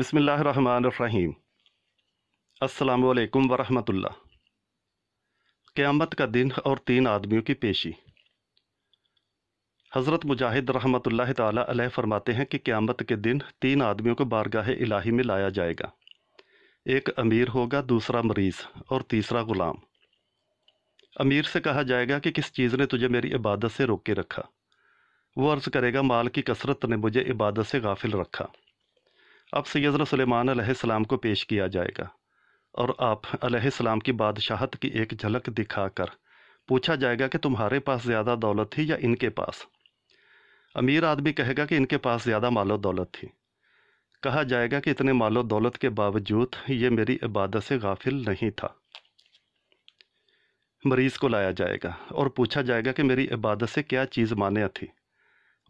बसमीम अल्लाम वरहमतुल्ला क़्यामत का दिन और तीन आदमियों की पेशी हज़रत मुजाहिद रहमतुल्लाह ताला फरमाते हैं कि क़्यामत के दिन तीन आदमियों को बारगाह इलाही में लाया जाएगा एक अमीर होगा दूसरा मरीज़ और तीसरा ग़ुलाम अमीर से कहा जाएगा कि किस चीज़ ने तुझे मेरी इबादत से रोक के रखा वो अर्ज़ करेगा माल की कसरत ने मुझे इबादत से गाफिल रखा अब सैदना सलेमान को पेश किया जाएगा और आप सलाम की बादशाहत की एक झलक दिखाकर पूछा जाएगा कि तुम्हारे पास ज़्यादा दौलत थी या इनके पास अमीर आदमी कहेगा कि इनके पास ज़्यादा मालो दौलत थी कहा जाएगा कि इतने मालो दौलत के बावजूद ये मेरी इबादत से गाफिल नहीं था मरीज़ को लाया जाएगा और पूछा जाएगा कि मेरी इबादत से क्या चीज़ मान्य थी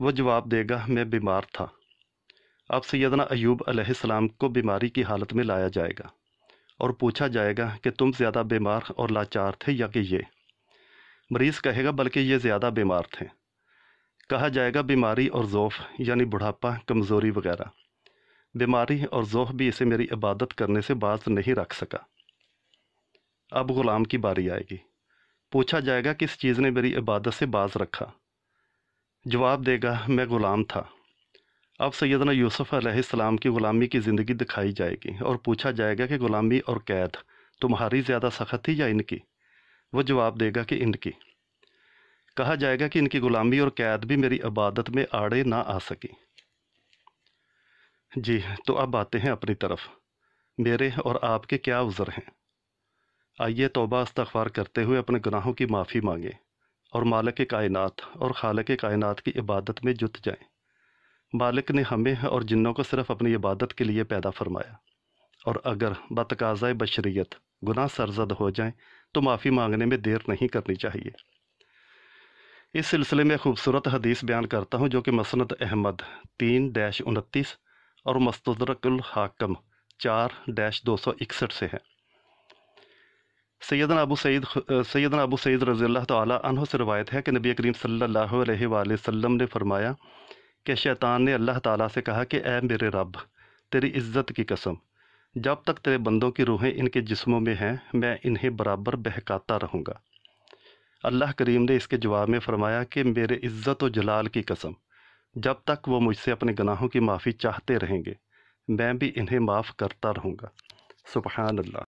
वो जवाब देगा मैं बीमार था अब सैदना अयूब अलैहिस्सलाम को बीमारी की हालत में लाया जाएगा और पूछा जाएगा कि तुम ज़्यादा बीमार और लाचार थे या कि ये मरीज़ कहेगा बल्कि ये ज़्यादा बीमार थे कहा जाएगा बीमारी और ज़ोफ़ यानी बुढ़ापा कमज़ोरी वगैरह बीमारी और ज़ोफ़ भी इसे मेरी इबादत करने से बाज नहीं रख सका अब ग़ुलाम की बारी आएगी पूछा जाएगा किस चीज़ ने मेरी इबादत से बाज रखा जवाब देगा मैं ग़ुलाम था अब सैदना यूसफ़ की ग़ुलामी की ज़िंदगी दिखाई जाएगी और पूछा जाएगा कि ग़ुलामी और कैद तुम्हारी ज़्यादा सख्त थी या इनकी वो जवाब देगा कि इनकी कहा जाएगा कि इनकी ग़ुलामी और कैद भी मेरी इबादत में आड़े ना आ सकी जी तो अब आते हैं अपनी तरफ मेरे और आपके क्या उज़र हैं आइए तोबा इस्तफार करते हुए अपने गुनाहों की माफ़ी मांगें और मालक कायनात और खालक कायनात की इबादत में जुट जाएँ मालिक ने हमें और जिन्हों को सिर्फ अपनी इबादत के लिए पैदा फरमाया और अगर बतकाज़ा बशरीत गुनाह सरजद हो जाएं तो माफ़ी मांगने में देर नहीं करनी चाहिए इस सिलसिले में खूबसूरत हदीस बयान करता हूँ जो कि मसनद अहमद तीन डैश उनतीस और मस्तरकम हाकम चार डैश दो सौ इकसठ से है सैदन अबू सईद सैदन अबू सईद रज़ी अल्लाह तह से रवायत है कि नबी करीम सल्लल्लाहु अलैहि वसल्लम ने फरमाया कि शैतान ने अल्लाह ताला से कहा कि ए मेरे रब तेरी इज़्ज़त की कसम जब तक तेरे बंदों की रूहें इनके जिस्मों में हैं मैं इन्हें बराबर बहकाता रहूँगा अल्लाह करीम ने इसके जवाब में फरमाया कि मेरे इज़्ज़त व जलाल की कसम जब तक वो मुझसे अपने गनाहों की माफ़ी चाहते रहेंगे मैं भी इन्हें माफ़ करता रहूँगा सुबहानल्ला